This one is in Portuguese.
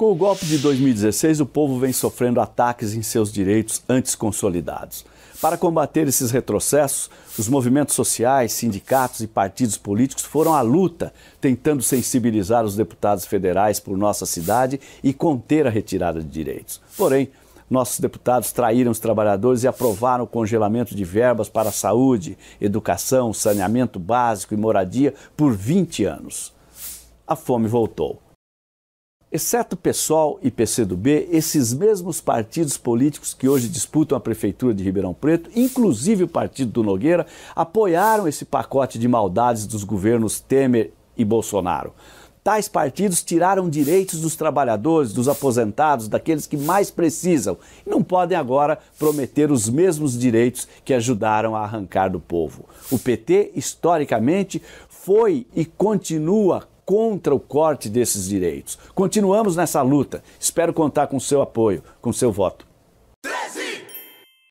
Com o golpe de 2016, o povo vem sofrendo ataques em seus direitos antes consolidados. Para combater esses retrocessos, os movimentos sociais, sindicatos e partidos políticos foram à luta, tentando sensibilizar os deputados federais por nossa cidade e conter a retirada de direitos. Porém, nossos deputados traíram os trabalhadores e aprovaram o congelamento de verbas para saúde, educação, saneamento básico e moradia por 20 anos. A fome voltou. Exceto PSOL e PCdoB, esses mesmos partidos políticos que hoje disputam a Prefeitura de Ribeirão Preto, inclusive o partido do Nogueira, apoiaram esse pacote de maldades dos governos Temer e Bolsonaro. Tais partidos tiraram direitos dos trabalhadores, dos aposentados, daqueles que mais precisam e não podem agora prometer os mesmos direitos que ajudaram a arrancar do povo. O PT, historicamente, foi e continua contra o corte desses direitos. Continuamos nessa luta. Espero contar com seu apoio, com seu voto.